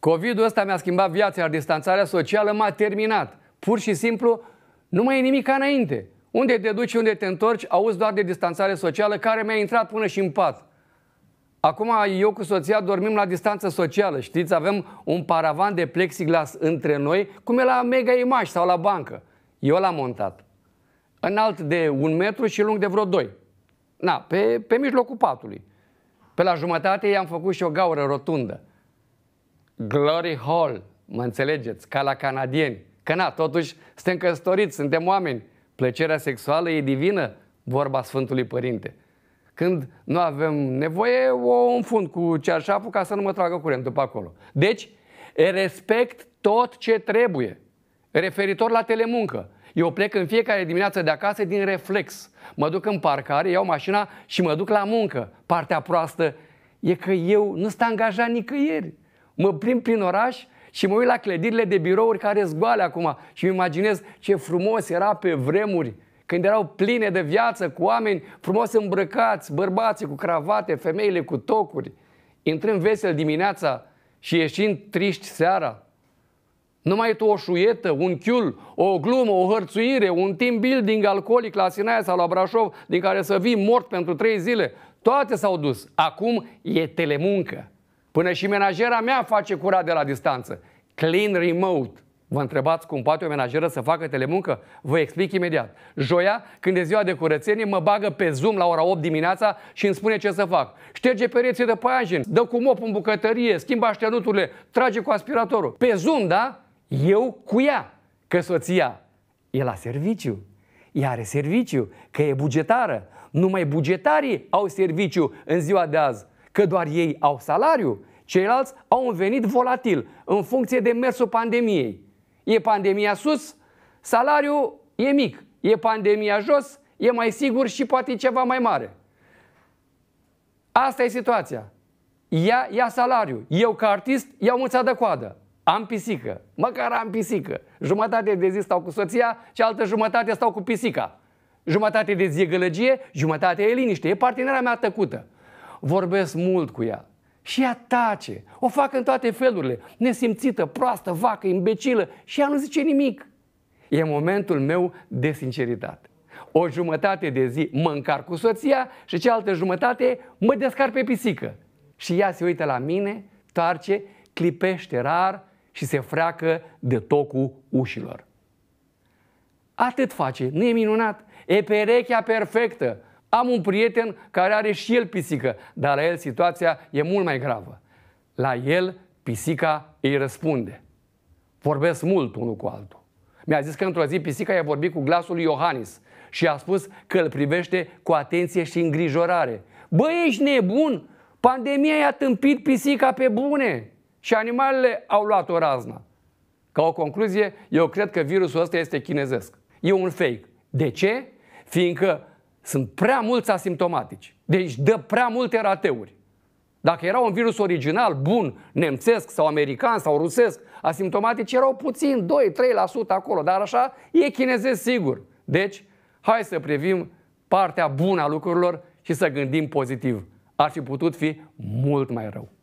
Covid-ul ăsta mi-a schimbat viața, iar distanțarea socială m-a terminat. Pur și simplu, nu mai e nimic ca înainte. Unde te duci, unde te întorci, auzi doar de distanțare socială care mi-a intrat până și în pat. Acum eu cu soția dormim la distanță socială, știți? Avem un paravan de plexiglas între noi, cum e la Mega Image sau la bancă. Eu l-am montat. Înalt de un metru și lung de vreo doi. Na, pe, pe mijlocul patului. Pe la jumătate i-am făcut și o gaură rotundă. Glory Hall, mă înțelegeți, ca la canadieni. Că na, totuși suntem căsătoriți, suntem oameni. Plăcerea sexuală e divină, vorba Sfântului Părinte. Când nu avem nevoie, o înfund cu cearșaful ca să nu mă tragă curentul pe acolo. Deci, respect tot ce trebuie. Referitor la telemuncă, eu plec în fiecare dimineață de acasă din reflex. Mă duc în parcare, iau mașina și mă duc la muncă. Partea proastă e că eu nu sunt angajat nicăieri. Mă prim prin oraș și mă uit la clădirile de birouri care zgoale acum și îmi imaginez ce frumos era pe vremuri când erau pline de viață, cu oameni frumos îmbrăcați, bărbații cu cravate, femeile cu tocuri, intrând vesel dimineața și ieșind triști seara. Numai tu o șuietă, un chiul, o glumă, o hărțuire, un team building alcoolic la Sinaia sau la Brașov, din care să vii mort pentru trei zile. Toate s-au dus. Acum e telemuncă. Până și menajera mea face curat de la distanță. Clean remote. Vă întrebați cum poate o menajeră să facă telemuncă? Vă explic imediat. Joia, când e ziua de curățenie, mă bagă pe Zoom la ora 8 dimineața și îmi spune ce să fac. Șterge pereții de paianjen, dă cu mop în bucătărie, schimbă așternuturile, trage cu aspiratorul. Pe Zoom, da? eu cu ea, că soția e la serviciu, ea are serviciu, că e bugetară. Numai bugetarii au serviciu în ziua de azi, că doar ei au salariu, ceilalți au un venit volatil în funcție de mersul pandemiei. E pandemia sus, salariu e mic, e pandemia jos, e mai sigur și poate ceva mai mare. Asta e situația. Ia, ia salariu. Eu ca artist iau mâța de coadă am pisică, măcar am pisică. Jumătate de zi stau cu soția, cealaltă jumătate stau cu pisica. Jumătate de zi e gălăgie, jumătate e liniște. E partenera mea tăcută. Vorbesc mult cu ea. Și ea tace. O fac în toate felurile. Nesimțită, proastă, vacă, imbecilă. Și ea nu zice nimic. E momentul meu de sinceritate. O jumătate de zi mă încar cu soția și cealaltă jumătate mă descar pe pisică. Și ea se uită la mine, tarce, clipește rar și se freacă de tocul ușilor. Atât face, nu e minunat? E perechea perfectă. Am un prieten care are și el pisică, dar la el situația e mult mai gravă. La el pisica îi răspunde. Vorbesc mult unul cu altul. Mi-a zis că într-o zi pisica i-a vorbit cu glasul lui Iohannis și a spus că îl privește cu atenție și îngrijorare. Băi, ești nebun? Pandemia i-a tâmpit pisica pe bune! și animalele au luat o razna. Ca o concluzie, eu cred că virusul ăsta este chinezesc. E un fake. De ce? Fiindcă sunt prea mulți asimptomatici. Deci dă prea multe rateuri. Dacă era un virus original, bun, nemțesc sau american sau rusesc, asimptomatici erau puțin, 2-3% acolo, dar așa e chinezesc sigur. Deci, hai să privim partea bună a lucrurilor și să gândim pozitiv. Ar fi putut fi mult mai rău.